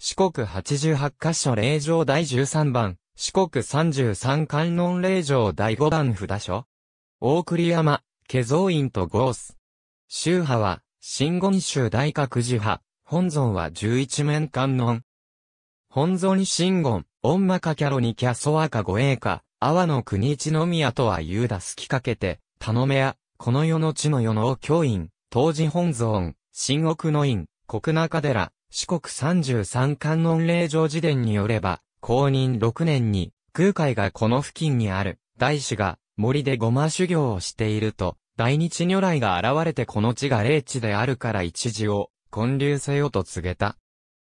四国八十八カ所霊場第十三番、四国三十三観音霊場第五番札所。大栗山、化造院とゴース。宗派は、新言宗大覚寺派、本尊は十一面観音。本尊新言、御魔かキャロにキャソアカ護衛か、阿波の国一宮とは言うだすきかけて、頼めや、この世の地の世の教員、当時本尊、新奥の院、国中寺、四国三十三観音霊場寺伝によれば、公認六年に、空海がこの付近にある、大師が、森でごま修行をしていると、大日如来が現れてこの地が霊地であるから一時を、建立せよと告げた。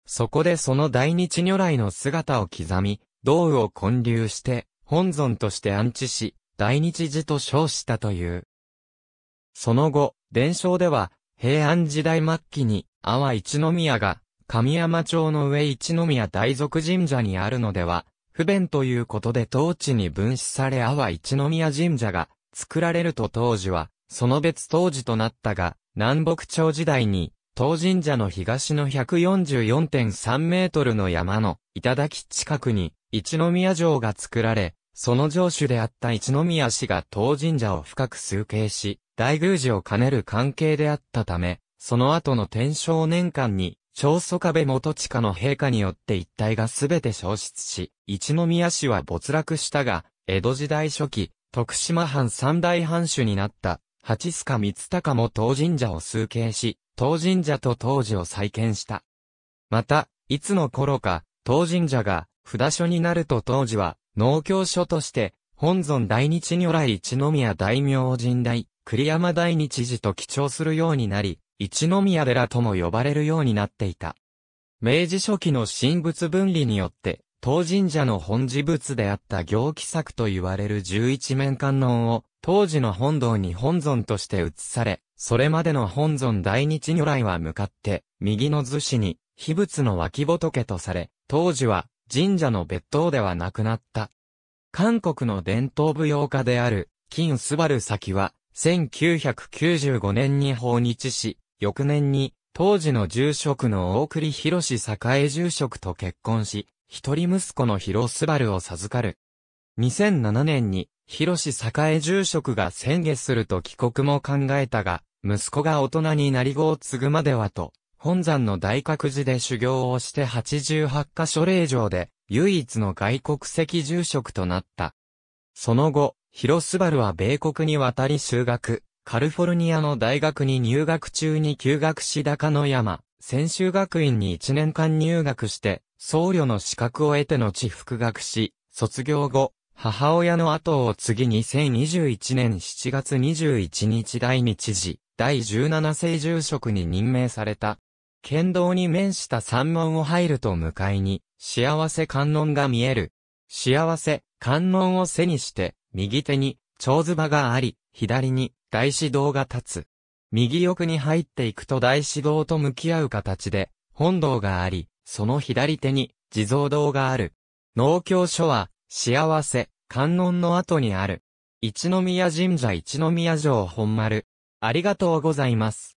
そこでその大日如来の姿を刻み、道雨を建立して、本尊として安置し、大日寺と称したという。その後、伝承では、平安時代末期に、阿波一宮が、神山町の上一宮大俗神社にあるのでは、不便ということで当地に分子され阿波一宮神社が作られると当時は、その別当時となったが、南北朝時代に、当神社の東の144.3メートルの山の頂近くに一宮城が作られ、その城主であった一宮氏が当神社を深く崇敬し、大宮寺を兼ねる関係であったため、その後の天正年間に長宗我部元親の陛下によって一帯がすべて消失し、一宮市は没落したが、江戸時代初期、徳島藩三大藩主になった、八須賀光隆も当神社を崇敬し、当神社と当時を再建した。また、いつの頃か、当神社が札所になると当時は、農協所として、本尊大日如来一宮大明神大、栗山大日寺と記帳するようになり、一宮寺とも呼ばれるようになっていた。明治初期の神仏分離によって、当神社の本事仏であった行基作と言われる十一面観音を、当時の本堂に本尊として移され、それまでの本尊大日如来は向かって、右の図紙に、秘仏の脇仏とされ、当時は神社の別当ではなくなった。韓国の伝統舞踊家である、金スバル先は、1995年に訪日し、翌年に、当時の住職の大栗博士栄住職と結婚し、一人息子の広すばるを授かる。2007年に、広志栄住職が宣言すると帰国も考えたが、息子が大人になり子を継ぐまではと、本山の大覚寺で修行をして88カ所霊場で、唯一の外国籍住職となった。その後、広すばるは米国に渡り修学、カルフォルニアの大学に入学中に休学し高野山、専修学院に1年間入学して、僧侶の資格を得て後復学し、卒業後、母親の後を次2021年7月21日第2知事、第17世住職に任命された。剣道に面した山門を入ると向かいに、幸せ観音が見える。幸せ、観音を背にして、右手に、蝶ズバがあり、左に、大師堂が立つ。右奥に入っていくと大師堂と向き合う形で、本堂があり、その左手に地蔵堂がある。農協所は、幸せ、観音の後にある。一宮神社一宮城本丸。ありがとうございます。